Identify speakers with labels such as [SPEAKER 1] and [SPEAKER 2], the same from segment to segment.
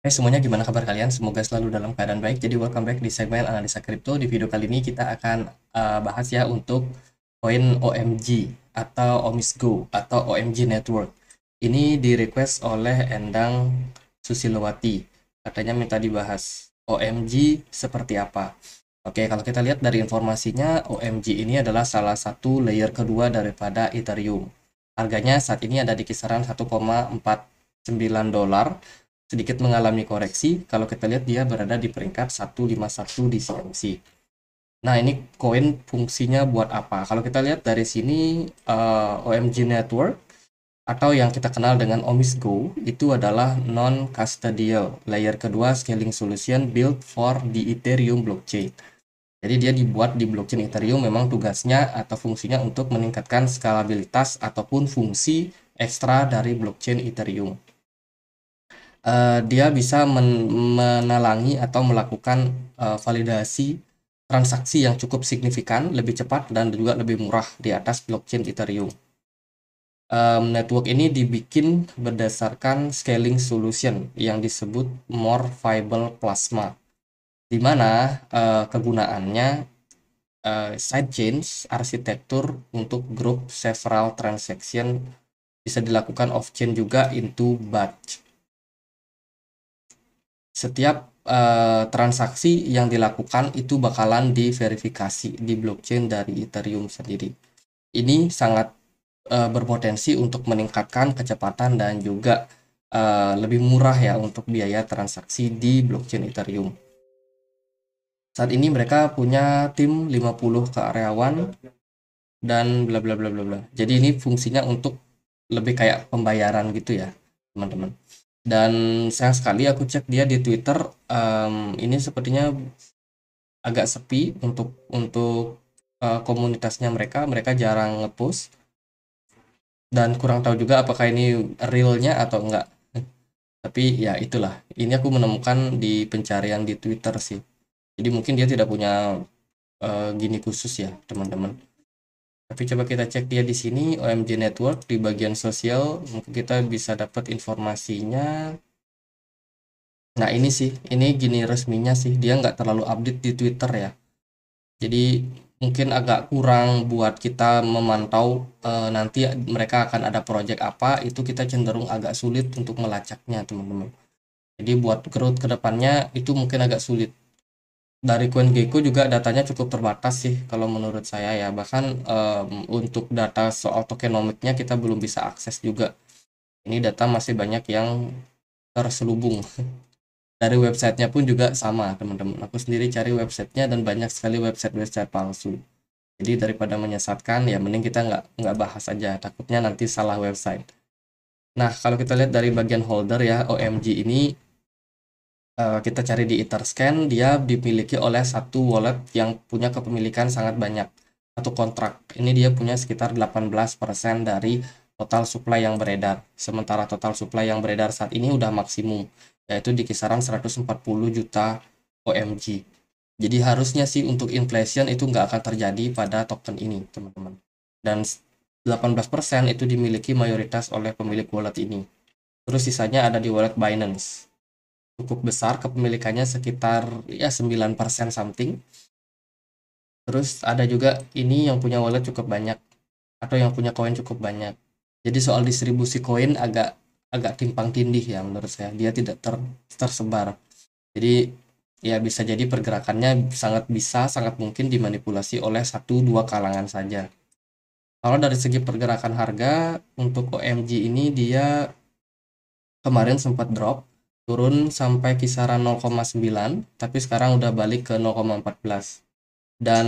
[SPEAKER 1] Hai hey semuanya, gimana kabar kalian? Semoga selalu dalam keadaan baik. Jadi welcome back di segmen analisa kripto. Di video kali ini kita akan uh, bahas ya untuk koin OMG atau OMISGO atau OMG Network. Ini di request oleh Endang Susilowati. Katanya minta dibahas OMG seperti apa. Oke, kalau kita lihat dari informasinya, OMG ini adalah salah satu layer kedua daripada Ethereum. Harganya saat ini ada di kisaran 1,49 dolar sedikit mengalami koreksi kalau kita lihat dia berada di peringkat 151 di CMC. Nah ini koin fungsinya buat apa? Kalau kita lihat dari sini uh, eh, OMG Network atau yang kita kenal dengan OMIS Go itu adalah non-custodial layer kedua scaling solution built for the Ethereum blockchain. Jadi dia dibuat di blockchain Ethereum memang tugasnya atau fungsinya untuk meningkatkan skalabilitas ataupun fungsi ekstra dari blockchain Ethereum. Eh, dia bisa men menalangi atau melakukan uh, validasi transaksi yang cukup signifikan, lebih cepat dan juga lebih murah di atas blockchain Ethereum. Um, network ini dibikin berdasarkan scaling solution yang disebut more viable plasma, di mana uh, kegunaannya uh, sidechains arsitektur untuk group several transaction bisa dilakukan off-chain juga into batch setiap uh, transaksi yang dilakukan itu bakalan diverifikasi di blockchain dari Ethereum sendiri. Ini sangat eh, berpotensi untuk meningkatkan kecepatan dan juga uh, lebih murah ya untuk biaya transaksi di blockchain Ethereum. Saat ini mereka punya tim 50 karyawan dan bla bla bla bla bla. Jadi ini fungsinya untuk lebih kayak pembayaran gitu ya, teman-teman dan sayang sekali aku cek dia di Twitter um, ini sepertinya agak sepi untuk untuk uh, komunitasnya mereka mereka jarang ngepost dan kurang tahu juga apakah ini realnya atau enggak tapi ya itulah ini aku menemukan di pencarian di Twitter sih jadi mungkin dia tidak punya uh, gini khusus ya teman-teman tapi coba kita cek dia di sini OMG Network di bagian sosial mungkin kita bisa dapat informasinya nah ini sih ini gini resminya sih dia nggak terlalu update di Twitter ya jadi mungkin agak kurang buat kita memantau e, nanti mereka akan ada project apa itu kita cenderung agak sulit untuk melacaknya teman-teman jadi buat growth kedepannya itu mungkin agak sulit dari CoinGecko juga datanya cukup terbatas sih kalau menurut saya ya bahkan um, untuk data soal tokenomiknya kita belum bisa akses juga ini data masih banyak yang terselubung dari websitenya pun juga sama teman-teman aku sendiri cari websitenya dan banyak sekali website-website palsu jadi daripada menyesatkan ya mending kita nggak nggak bahas aja takutnya nanti salah website nah kalau kita lihat dari bagian holder ya OMG ini Eh, kita cari di Etherscan, dia dimiliki oleh satu wallet yang punya kepemilikan sangat banyak. Satu kontrak. Ini dia punya sekitar 18% dari total supply yang beredar. Sementara total supply yang beredar saat ini udah maksimum, yaitu di kisaran 140 juta OMG. Jadi harusnya sih untuk inflation itu nggak akan terjadi pada token ini, teman-teman. Dan 18% itu dimiliki mayoritas oleh pemilik wallet ini. Terus sisanya ada di wallet Binance cukup besar kepemilikannya sekitar ya 9% something. Terus ada juga ini yang punya wallet cukup banyak atau yang punya koin cukup banyak. Jadi soal distribusi koin agak agak timpang tindih ya menurut saya. Dia tidak ter, tersebar. Jadi ya bisa jadi pergerakannya sangat bisa sangat mungkin dimanipulasi oleh satu dua kalangan saja. Kalau dari segi pergerakan harga untuk OMG ini dia kemarin sempat drop turun sampai kisaran 0,9 tapi sekarang udah balik ke 0,14 dan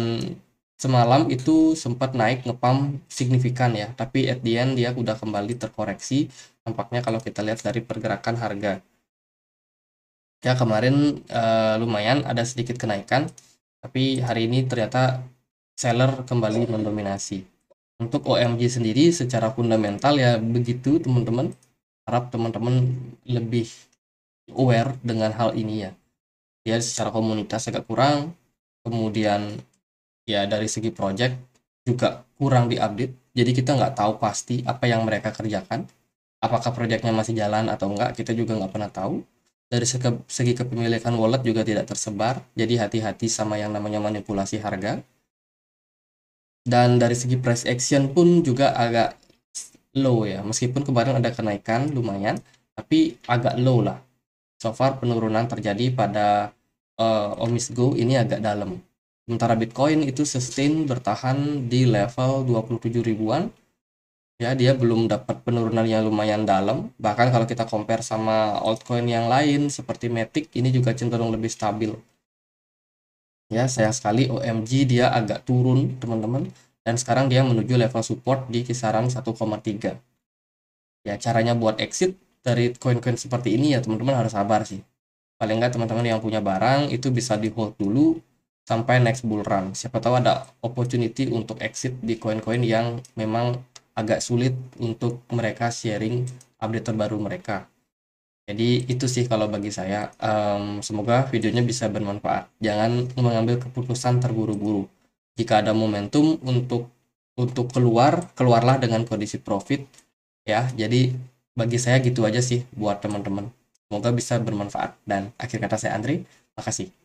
[SPEAKER 1] semalam itu sempat naik ngepam signifikan ya tapi at the end dia udah kembali terkoreksi Tampaknya kalau kita lihat dari pergerakan harga ya kemarin eh, lumayan ada sedikit kenaikan tapi hari ini ternyata seller kembali mendominasi untuk OMG sendiri secara fundamental ya begitu teman-teman harap teman-teman lebih aware dengan hal ini ya dia secara komunitas agak kurang kemudian ya dari segi project juga kurang diupdate jadi kita nggak tahu pasti apa yang mereka kerjakan apakah proyeknya masih jalan atau enggak kita juga nggak pernah tahu dari segi, segi kepemilikan wallet juga tidak tersebar jadi hati-hati sama yang namanya manipulasi harga dan dari segi price action pun juga agak low ya meskipun kemarin ada kenaikan lumayan tapi agak low lah so far penurunan terjadi pada uh, Go ini agak dalam. Sementara Bitcoin itu sustain bertahan di level 27 ribuan. Ya, dia belum dapat penurunan yang lumayan dalam. Bahkan kalau kita compare sama altcoin yang lain seperti Matic ini juga cenderung lebih stabil. Ya, sayang sekali OMG dia agak turun, teman-teman. Dan sekarang dia menuju level support di kisaran 1,3. Ya, caranya buat exit dari koin-koin seperti ini ya teman-teman harus sabar sih paling nggak teman-teman yang punya barang itu bisa di hold dulu sampai next bull run siapa tahu ada opportunity untuk exit di koin-koin yang memang agak sulit untuk mereka sharing update terbaru mereka jadi itu sih kalau bagi saya um, semoga videonya bisa bermanfaat jangan mengambil keputusan terburu-buru jika ada momentum untuk untuk keluar keluarlah dengan kondisi profit ya jadi bagi saya gitu aja sih buat teman-teman. Semoga bisa bermanfaat dan akhir kata saya Andri, makasih.